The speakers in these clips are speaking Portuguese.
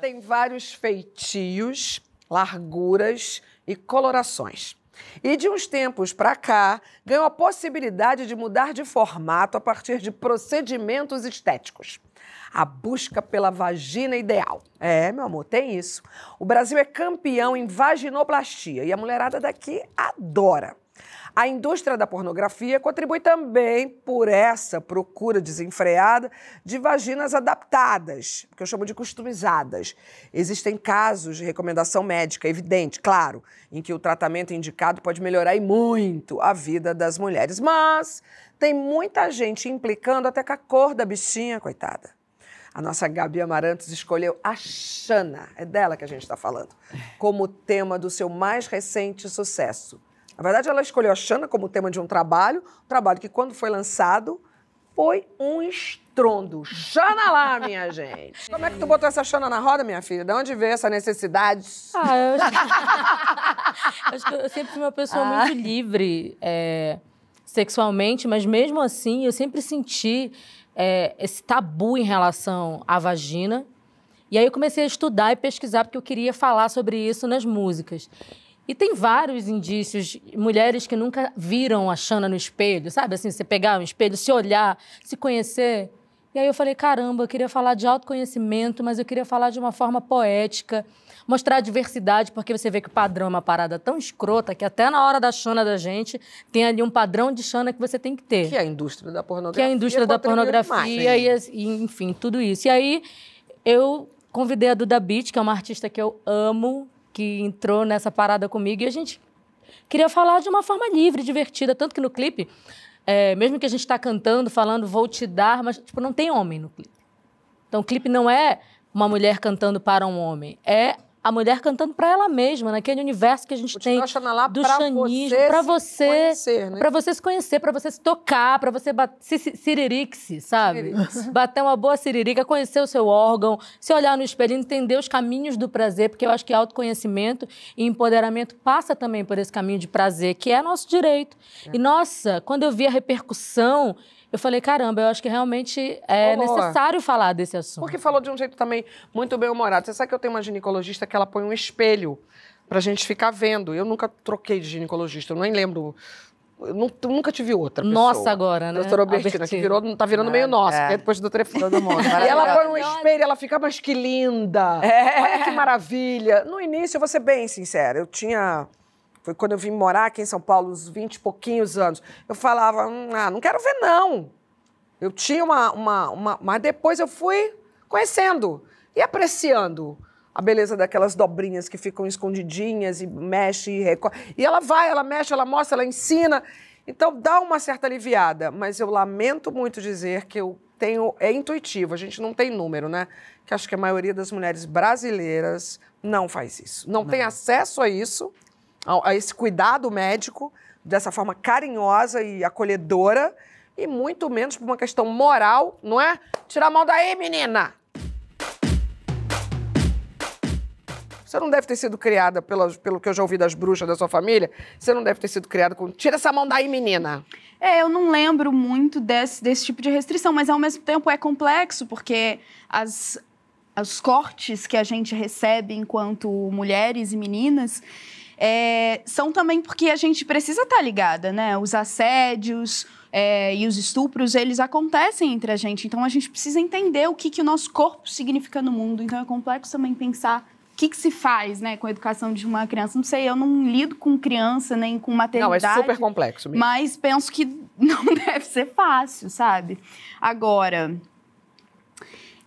tem vários feitios, larguras e colorações. E de uns tempos para cá, ganhou a possibilidade de mudar de formato a partir de procedimentos estéticos. A busca pela vagina ideal. É, meu amor, tem isso. O Brasil é campeão em vaginoplastia e a mulherada daqui adora. A indústria da pornografia contribui também por essa procura desenfreada de vaginas adaptadas, que eu chamo de customizadas. Existem casos de recomendação médica evidente, claro, em que o tratamento indicado pode melhorar e muito a vida das mulheres, mas tem muita gente implicando até com a cor da bichinha, coitada. A nossa Gabi Amarantos escolheu a Xana, é dela que a gente está falando, como tema do seu mais recente sucesso, na verdade, ela escolheu a Xana como tema de um trabalho, um trabalho que, quando foi lançado, foi um estrondo. Xana lá, minha gente. Como é que tu botou essa Xana na roda, minha filha? De onde veio essa necessidade? Ah, eu acho, acho que eu sempre fui uma pessoa ah. muito livre é, sexualmente, mas mesmo assim eu sempre senti é, esse tabu em relação à vagina. E aí eu comecei a estudar e pesquisar, porque eu queria falar sobre isso nas músicas. E tem vários indícios, mulheres que nunca viram a Xana no espelho, sabe? Assim, você pegar um espelho, se olhar, se conhecer. E aí eu falei, caramba, eu queria falar de autoconhecimento, mas eu queria falar de uma forma poética, mostrar a diversidade, porque você vê que o padrão é uma parada tão escrota que até na hora da chana da gente tem ali um padrão de chana que você tem que ter. Que é a indústria da pornografia. Que é a indústria da pornografia e, e, enfim, tudo isso. E aí eu convidei a Duda Beat, que é uma artista que eu amo, que entrou nessa parada comigo e a gente queria falar de uma forma livre, divertida. Tanto que no clipe, é, mesmo que a gente está cantando, falando, vou te dar, mas tipo, não tem homem no clipe. Então, o clipe não é uma mulher cantando para um homem. É a mulher cantando para ela mesma, naquele universo que a gente tem lá do xanismo, para você, né? para você se conhecer, para você se tocar, para você siririxe, sabe? Bater uma boa siririca, conhecer o seu órgão, se olhar no espelho, entender os caminhos do prazer, porque eu acho que autoconhecimento e empoderamento passa também por esse caminho de prazer, que é nosso direito. É. E nossa, quando eu vi a repercussão eu falei, caramba, eu acho que realmente é necessário falar desse assunto. Porque falou de um jeito também muito bem-humorado. Você sabe que eu tenho uma ginecologista que ela põe um espelho pra gente ficar vendo. Eu nunca troquei de ginecologista, eu nem lembro eu nunca tive outra pessoa. Nossa, agora, né? Doutora Albertina, Albertina. que virou, tá virando é, meio nossa, é. é. depois do telefone. Todo mundo. e ela põe um espelho, ela fica, mas que linda! É. Olha que maravilha! No início, eu vou ser bem sincera, eu tinha foi quando eu vim morar aqui em São Paulo, uns 20 e pouquinhos anos. Eu falava, hum, ah, não quero ver, não. Eu tinha uma, uma, uma. Mas depois eu fui conhecendo e apreciando a beleza daquelas dobrinhas que ficam escondidinhas e mexe e recorre. E ela vai, ela mexe, ela mostra, ela ensina. Então dá uma certa aliviada, mas eu lamento muito dizer que eu tenho é intuitivo, a gente não tem número, né? Que acho que a maioria das mulheres brasileiras não faz isso, não, não. tem acesso a isso a, a esse cuidado médico dessa forma carinhosa e acolhedora e muito menos por uma questão moral, não é? Tira a mão daí, menina! Você não deve ter sido criada, pelo pelo que eu já ouvi das bruxas da sua família, você não deve ter sido criada com. Tira essa mão daí, menina! É, eu não lembro muito desse, desse tipo de restrição, mas ao mesmo tempo é complexo, porque as, os cortes que a gente recebe enquanto mulheres e meninas é, são também porque a gente precisa estar tá ligada, né? Os assédios é, e os estupros, eles acontecem entre a gente. Então, a gente precisa entender o que, que o nosso corpo significa no mundo. Então, é complexo também pensar o que, que se faz né, com a educação de uma criança? Não sei, eu não lido com criança nem com maternidade. Não, é super complexo mesmo. Mas penso que não deve ser fácil, sabe? Agora,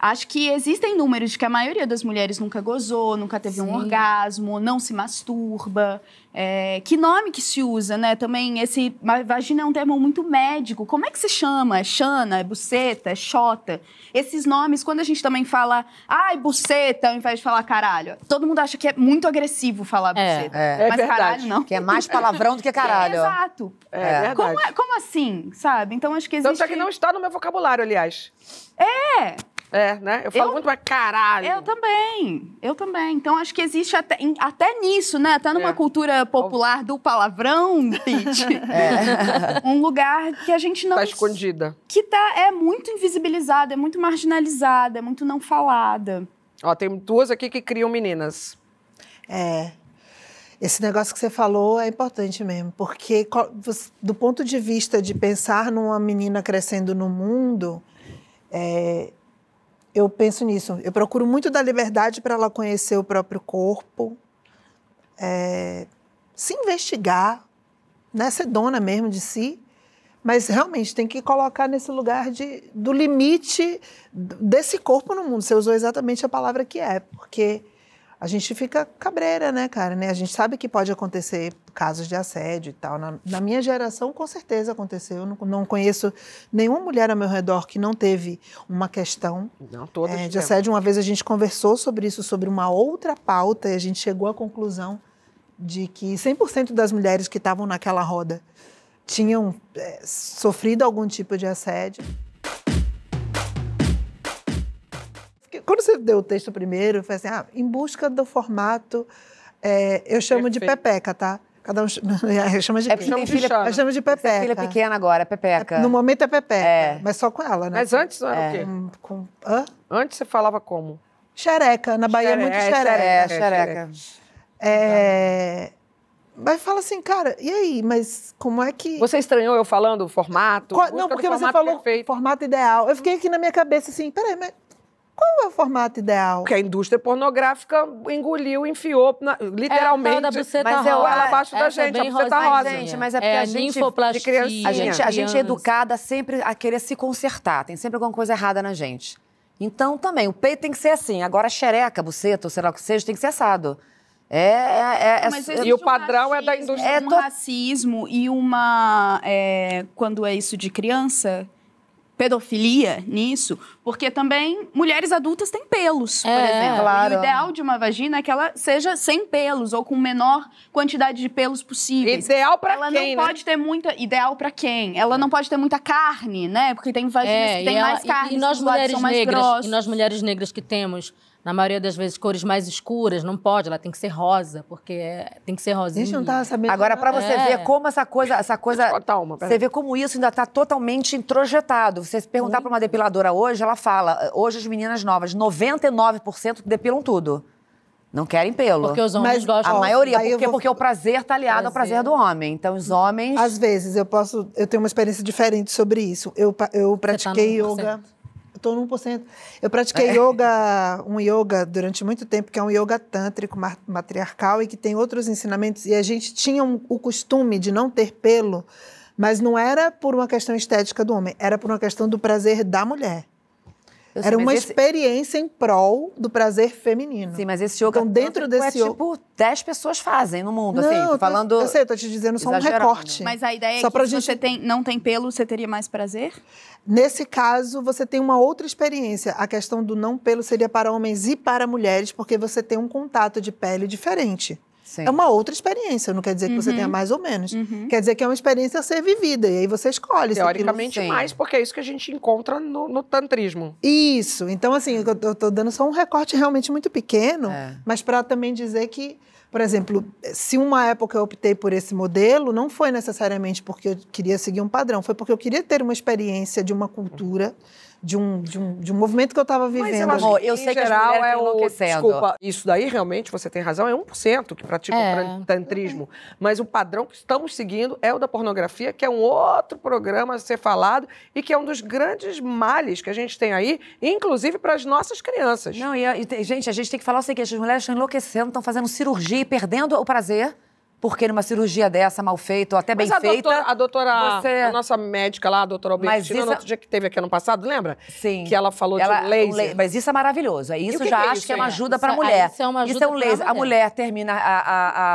Acho que existem números de que a maioria das mulheres nunca gozou, nunca teve Sim. um orgasmo, não se masturba. É, que nome que se usa, né? Também esse vagina é um termo muito médico. Como é que se chama? É chana, é buceta, é xota? Esses nomes, quando a gente também fala, ai, buceta, ao invés de falar caralho, todo mundo acha que é muito agressivo falar é, buceta. É, é mas é caralho não. Que é mais palavrão do que é, caralho. exato. É, é. como, como, assim, sabe? Então acho que existe. Tanto é que não está no meu vocabulário, aliás. É! É, né? Eu falo eu, muito mais caralho. Eu também, eu também. Então acho que existe até, até nisso, né? Até numa é. cultura popular do palavrão, Pete. é. Um lugar que a gente não. Tá escondida. Que tá, é muito invisibilizada, é muito marginalizada, é muito não falada. Ó, tem duas aqui que criam meninas. É. Esse negócio que você falou é importante mesmo, porque do ponto de vista de pensar numa menina crescendo no mundo, é, eu penso nisso. Eu procuro muito da liberdade para ela conhecer o próprio corpo, é, se investigar, né? ser dona mesmo de si. Mas realmente tem que colocar nesse lugar de, do limite desse corpo no mundo. Você usou exatamente a palavra que é, porque a gente fica cabreira, né, cara? Né? A gente sabe que pode acontecer casos de assédio e tal. Na, na minha geração, com certeza aconteceu. Eu não, não, conheço nenhuma mulher ao meu redor que não teve uma questão não, todas é, de assédio. Uma vez a gente conversou sobre isso, sobre uma outra pauta, e a gente chegou à conclusão de que 100% das mulheres que estavam naquela roda tinham é, sofrido algum tipo de assédio. quando você deu o texto primeiro, foi assim, ah, em busca do formato, é, eu chamo Perfeito. de pepeca, tá? Cada um é, chama de é porque tem filha, eu chamo de Pepeca. Tem filha pequena agora, Pepeca. É, no momento é Pepeca, é. mas só com ela, né? Mas antes não era é. o quê? Hum, com, hã? Antes você falava como? Xereca. Na Bahia xereca, é muito xereca. É, xereca. É, é tá. mas fala assim, cara, e aí? Mas como é que. Você estranhou eu falando o formato? Qual, não, porque você falou perfeito. formato ideal. Eu fiquei aqui na minha cabeça assim, peraí, mas qual é o formato ideal? Porque a indústria pornográfica engoliu, enfiou, na, literalmente. É, da mas ela é abaixo da é gente, é a buceta rosa. rosa. Gente, mas é, é porque é, a gente, de criancinha. A gente, a gente é educada sempre a querer se consertar. Tem sempre alguma coisa errada na gente. Então, também, o peito tem que ser assim. Agora, a xereca, a buceta, ou sei lá o que seja, tem que ser assado. É, é, é, assim. e o padrão um racismo, é da indústria. É um racismo e uma... quando é isso de criança pedofilia nisso, porque também mulheres adultas têm pelos, é, por exemplo. Claro. E o ideal de uma vagina é que ela seja sem pelos ou com menor quantidade de pelos possível Ideal para quem? Ela não né? pode ter muita. Ideal para quem? Ela não pode ter muita carne, né? Porque tem vaginas é, que têm mais carne. E, e nós mulheres negras, e nós mulheres negras que temos na maioria das vezes, cores mais escuras, não pode, ela tem que ser rosa, porque é, tem que ser rosinha. A gente não tava tá hum. sabendo. Agora, para você é. ver como essa coisa, essa coisa. você vê como isso ainda está totalmente introjetado. Você se perguntar para uma depiladora hoje, ela fala: hoje as meninas novas, 99% depilam tudo. Não querem pelo. Porque os homens Mas gostam. A maioria, porque, vou... porque o prazer está aliado prazer. ao prazer do homem. Então, os homens... Às vezes, eu posso... Eu tenho uma experiência diferente sobre isso. Eu, eu tá pratiquei tá yoga estou no 1%. Eu pratiquei é. yoga, um yoga durante muito tempo, que é um yoga tântrico, matriarcal, e que tem outros ensinamentos. E a gente tinha um, o costume de não ter pelo, mas não era por uma questão estética do homem, era por uma questão do prazer da mulher. Eu Era sei, uma esse... experiência em prol do prazer feminino. Sim, mas esse yoga então, é dentro é desse é, yoga... tipo 10 pessoas fazem no mundo, assim, não, assim, falando... Eu sei, estou tô te dizendo só Exagerando. um recorte. Mas a ideia é só é que se gente... você tem, não tem pelo, você teria mais prazer? Nesse caso, você tem uma outra experiência. A questão do não pelo seria para homens e para mulheres, porque você tem um contato de pele diferente. Sim. É uma outra experiência, não quer dizer que uhum. você tenha mais ou menos. Uhum. Quer dizer que é uma experiência a ser vivida, e aí você escolhe. Teoricamente aquilo... mais, porque é isso que a gente encontra no, no tantrismo. Isso, então assim, eu estou dando só um recorte realmente muito pequeno, é. mas para também dizer que, por exemplo, se uma época eu optei por esse modelo, não foi necessariamente porque eu queria seguir um padrão, foi porque eu queria ter uma experiência de uma cultura... Uhum de um, de um, de um movimento que eu estava vivendo. Mas eu, acho eu sei geral, que geral é, é o desculpa, isso daí realmente você tem razão, é 1% que pratica é. o tantrismo, mas o padrão que estamos seguindo é o da pornografia, que é um outro programa a ser falado e que é um dos grandes males que a gente tem aí, inclusive para as nossas crianças. Não, e, e gente, a gente tem que falar o seguinte, as mulheres estão enlouquecendo, estão fazendo cirurgia e perdendo o prazer porque numa cirurgia dessa, mal feita ou até mas bem a feita. Doutora, a doutora, você... a nossa médica lá, a doutora Albertina, isso... no é outro dia que teve aqui ano passado, lembra? Sim. Que ela falou ela, de laser. Um mas isso é maravilhoso. Isso já é acho isso, que é uma ajuda para a é- mulher. Isso é uma ajuda. Isso é um laser. A mulher termina a,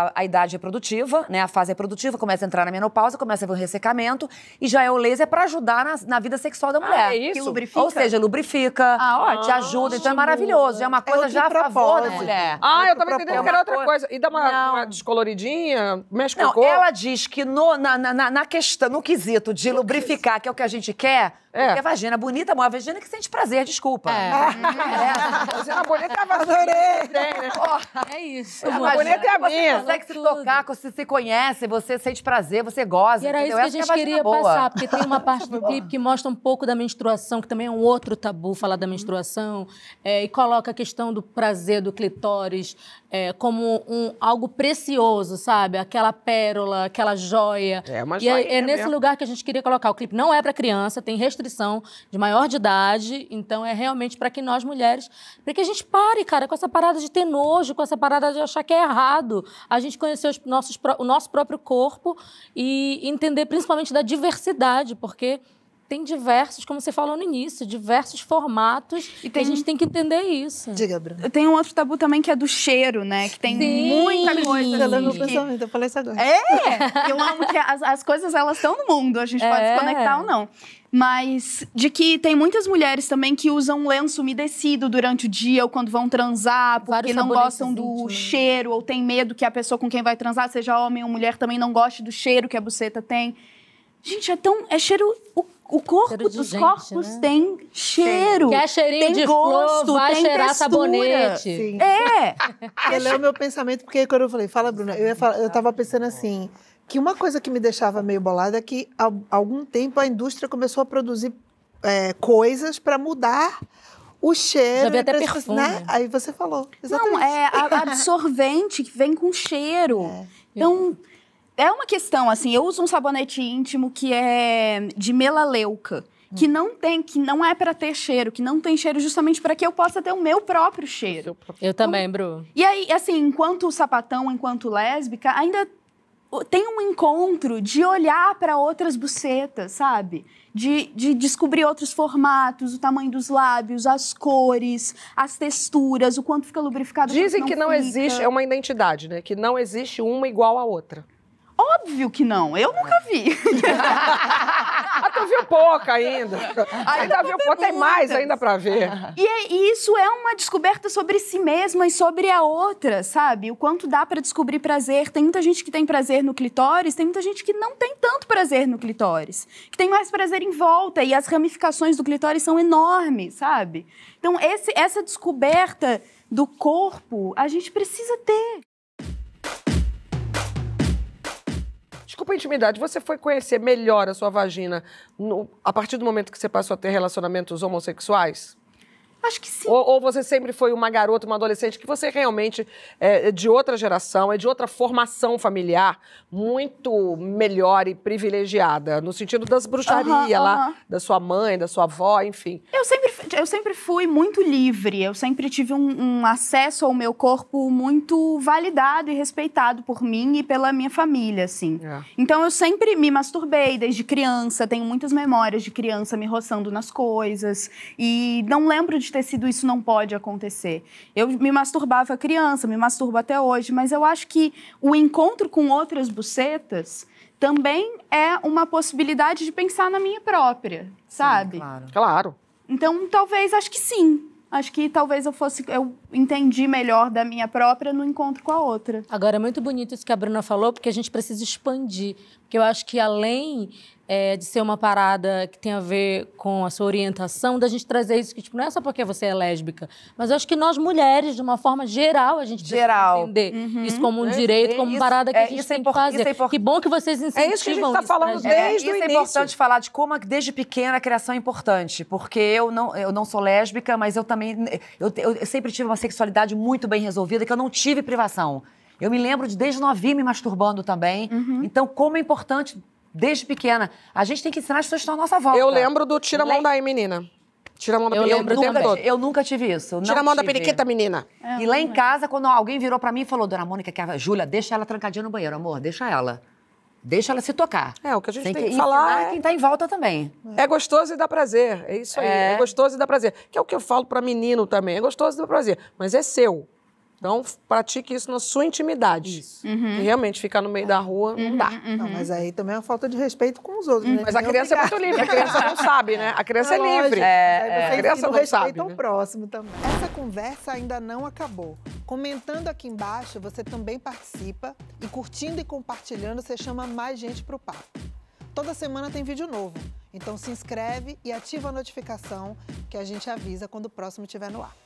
a, a, idade reprodutiva, né? A fase reprodutiva, começa a entrar na menopausa, começa a ver um ressecamento, e já é o laser para ajudar na, na, vida sexual da ah, mulher. Ah, é isso? Que lubrifica. Ou seja, lubrifica, ah, ótimo. te ajuda. Então é maravilhoso. Já é uma é coisa é já a favor da mulher. Ah, eu tava entendendo que era outra coisa. E dá uma descoloridinha mexe com Não, cocô. ela diz que no, na, na, na questão, no quesito de lubrificar, que é o que a gente quer, é. Porque a vagina bonita, amor, a vagina que sente prazer, desculpa. É. é. é. é vagina bonita é a vagina. É isso. A bonita é a minha. Você consegue se tocar, você se conhece, você sente prazer, você goza. E era entendeu? isso que Essa é a gente que a queria passar, porque tem uma parte do é clipe que mostra um pouco da menstruação, que também é um outro tabu falar da uhum. menstruação, é, e coloca a questão do prazer do clitóris é, como um, algo precioso, sabe? Aquela pérola, aquela joia. É mas joia. E é, nesse mesmo. lugar que a gente queria colocar. O clipe não é para criança, tem restrição são de maior de idade. Então, é realmente para que nós mulheres, para que a gente pare, cara, com essa parada de ter nojo, com essa parada de achar que é errado. A gente conhecer os nossos, o nosso próprio corpo e entender principalmente da diversidade, porque tem diversos, como você falou no início, diversos formatos e, tem... e a gente tem que entender isso. Diga, Bruna. Tem um outro tabu também que é do cheiro, né? Que tem Sim. muita coisa. Eu lembro assim eu falei isso agora. É! Eu amo que as, as coisas, elas estão no mundo, a gente é. pode se conectar ou não. Mas de que tem muitas mulheres também que usam lenço umedecido durante o dia ou quando vão transar, porque não gostam do né? cheiro ou tem medo que a pessoa com quem vai transar, seja homem ou mulher, também não goste do cheiro que a buceta tem. Gente, é tão. É cheiro. O, o corpo cheiro dos gente, corpos né? tem cheiro. Quer cheirinho tem de gosto, flor, vai tem cheirar textura. sabonete. Sim. É! eu é o meu pensamento, porque quando eu falei, fala, Bruna, eu, ia falar, eu tava pensando assim. Que uma coisa que me deixava meio bolada é que, há algum tempo, a indústria começou a produzir é, coisas para mudar o cheiro. Já vi até né? perfume. Né? Aí você falou. Exatamente. Não, é absorvente que vem com cheiro. É. Então, é uma questão, assim, eu uso um sabonete íntimo que é de melaleuca que hum. não tem, que não é para ter cheiro, que não tem cheiro justamente para que eu possa ter o meu próprio cheiro. Eu então, também, Bru. E aí, assim, enquanto sapatão, enquanto lésbica, ainda tem um encontro de olhar para outras bucetas, sabe? De, de descobrir outros formatos, o tamanho dos lábios, as cores, as texturas, o quanto fica lubrificado. Dizem quanto não que não fica. existe, é uma identidade, né? Que não existe uma igual à outra. Óbvio que não, eu nunca vi. ah, tu viu pouca ainda. Ainda, viu pouca, tem mais ainda para ver. E, é, e, isso é uma descoberta sobre si mesma e sobre a outra, sabe? O quanto dá para descobrir prazer. Tem muita gente que tem prazer no clitóris, tem muita gente que não tem tanto prazer no clitóris. Que tem mais prazer em volta e as ramificações do clitóris são enormes, sabe? Então, esse, essa descoberta do corpo a gente precisa ter. Desculpa a intimidade, você foi conhecer melhor a sua vagina no, a partir do momento que você passou a ter relacionamentos homossexuais? Acho que sim. Ou, ou, você sempre foi uma garota, uma adolescente, que você realmente é, é de outra geração, é de outra formação familiar muito melhor e privilegiada, no sentido das bruxarias lá, da sua mãe, da sua avó, enfim. Eu sempre, eu sempre fui muito livre, eu sempre tive um, um acesso ao meu corpo muito validado e respeitado por mim e pela minha família, assim. É. Então eu sempre me masturbei desde criança, tenho muitas memórias de criança me roçando nas coisas e não lembro de ter sido isso não pode acontecer. Eu me masturbava criança, me masturbo até hoje, mas eu acho que o encontro com outras bucetas também é uma possibilidade de pensar na minha própria, sabe? Sim, claro. claro. Então, talvez, acho que sim. Acho que talvez eu fosse, eu entendi melhor da minha própria no encontro com a outra. Agora é muito bonito isso que a Bruna falou, porque a gente precisa expandir, que eu acho que além é, de ser uma parada que tem a ver com a sua orientação, da gente trazer isso que tipo, não é só porque você é lésbica, mas eu acho que nós mulheres, de uma forma geral, a gente geral. entender uhum. isso como um é, direito, é como uma parada que é, a gente é tem é que fazer. Que bom que vocês incentivam É isso que a gente está falando desde o início. É importante falar de como desde pequena a criação é importante, porque eu não, eu não sou lésbica, mas eu também eu, eu sempre tive uma sexualidade muito bem resolvida, que eu não tive privação. Eu me lembro de desde novinha me masturbando também. Uhum. Então, como é importante, desde pequena, a gente tem que ensinar as pessoas que estão à nossa volta. Eu lembro do tira a mão daí, menina. Tira a mão da eu periquita. Eu, nunca, eu nunca tive isso. Tira a mão tive. da periquita, menina. É, e lá em casa, quando alguém virou para mim e falou, Dona Mônica, que a Júlia, deixa ela trancadinha no banheiro, amor, deixa ela. Deixa ela se tocar. É, o que a gente tem, tem que, que falar. É... quem tá em volta também. É gostoso e dá prazer. É isso aí. É, é gostoso e dá prazer. Que é o que eu falo para menino também. É gostoso e dá prazer. Mas é seu. Então, pratique isso na sua intimidade. Isso. Uhum. Realmente, ficar no meio da rua uhum, não dá. Uhum. Não, mas aí também é uma falta de respeito com os outros. Né? Uhum. Mas a criança é muito livre, a criança não sabe, né? A criança é, é livre. É, é. a criança não respeito sabe. tão né? próximo também. Essa conversa ainda não acabou. Comentando aqui embaixo, você também participa. E curtindo e compartilhando, você chama mais gente para o papo. Toda semana tem vídeo novo. Então se inscreve e ativa a notificação que a gente avisa quando o próximo estiver no ar.